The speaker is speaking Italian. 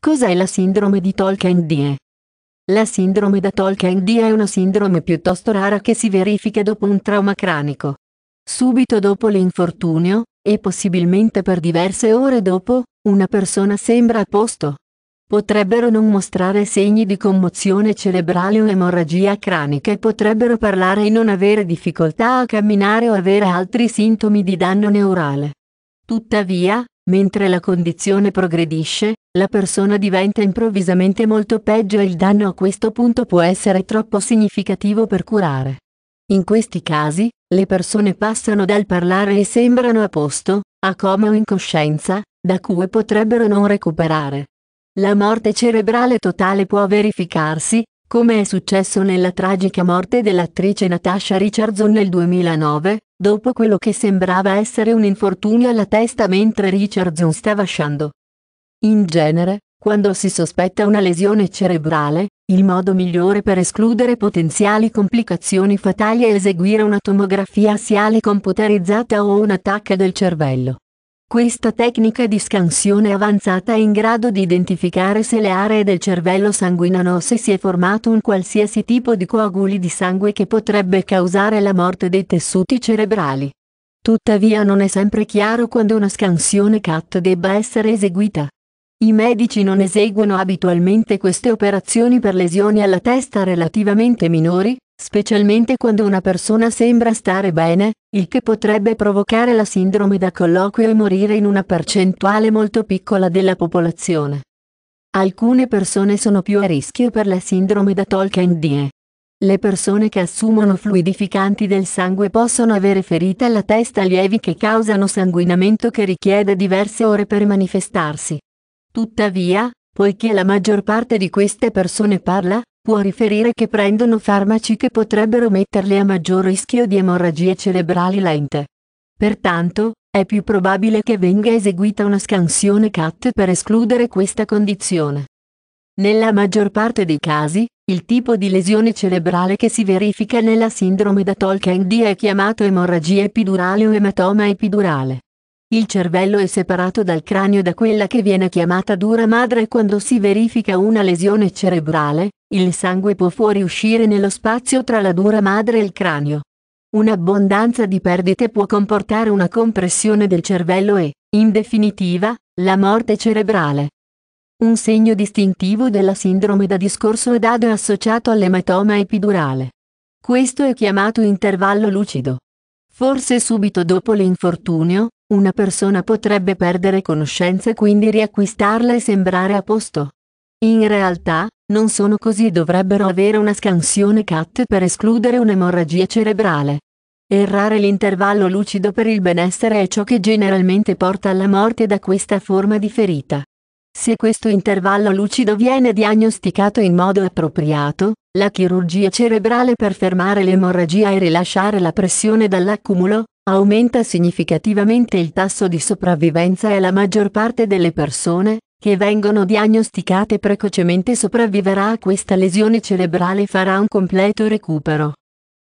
Cos'è la sindrome di Tolkien-Die? La sindrome da Tolkien-Die è una sindrome piuttosto rara che si verifica dopo un trauma cranico. Subito dopo l'infortunio, e possibilmente per diverse ore dopo, una persona sembra a posto. Potrebbero non mostrare segni di commozione cerebrale o emorragia cranica e potrebbero parlare e non avere difficoltà a camminare o avere altri sintomi di danno neurale. Tuttavia, mentre la condizione progredisce, la persona diventa improvvisamente molto peggio e il danno a questo punto può essere troppo significativo per curare. In questi casi, le persone passano dal parlare e sembrano a posto, a coma o incoscienza, da cui potrebbero non recuperare. La morte cerebrale totale può verificarsi, come è successo nella tragica morte dell'attrice Natasha Richardson nel 2009, dopo quello che sembrava essere un infortunio alla testa mentre Richardson stava sciando. In genere, quando si sospetta una lesione cerebrale, il modo migliore per escludere potenziali complicazioni fatali è eseguire una tomografia assiale computerizzata o un attacco del cervello. Questa tecnica di scansione avanzata è in grado di identificare se le aree del cervello sanguinano o se si è formato un qualsiasi tipo di coaguli di sangue che potrebbe causare la morte dei tessuti cerebrali. Tuttavia non è sempre chiaro quando una scansione CAT debba essere eseguita. I medici non eseguono abitualmente queste operazioni per lesioni alla testa relativamente minori, specialmente quando una persona sembra stare bene, il che potrebbe provocare la sindrome da colloquio e morire in una percentuale molto piccola della popolazione. Alcune persone sono più a rischio per la sindrome da Tolkien-Die. Le persone che assumono fluidificanti del sangue possono avere ferite alla testa lievi che causano sanguinamento che richiede diverse ore per manifestarsi. Tuttavia, poiché la maggior parte di queste persone parla, può riferire che prendono farmaci che potrebbero metterle a maggior rischio di emorragie cerebrali lente. Pertanto, è più probabile che venga eseguita una scansione CAT per escludere questa condizione. Nella maggior parte dei casi, il tipo di lesione cerebrale che si verifica nella sindrome da Tolkien D è chiamato emorragia epidurale o ematoma epidurale. Il cervello è separato dal cranio da quella che viene chiamata dura madre quando si verifica una lesione cerebrale, il sangue può fuoriuscire nello spazio tra la dura madre e il cranio. Un'abbondanza di perdite può comportare una compressione del cervello e, in definitiva, la morte cerebrale. Un segno distintivo della sindrome da discorso edado è associato all'ematoma epidurale. Questo è chiamato intervallo lucido. Forse subito dopo l'infortunio, una persona potrebbe perdere conoscenza e quindi riacquistarla e sembrare a posto. In realtà, non sono così dovrebbero avere una scansione CAT per escludere un'emorragia cerebrale. Errare l'intervallo lucido per il benessere è ciò che generalmente porta alla morte da questa forma di ferita. Se questo intervallo lucido viene diagnosticato in modo appropriato, la chirurgia cerebrale per fermare l'emorragia e rilasciare la pressione dall'accumulo, aumenta significativamente il tasso di sopravvivenza e la maggior parte delle persone, che vengono diagnosticate precocemente sopravviverà a questa lesione cerebrale e farà un completo recupero.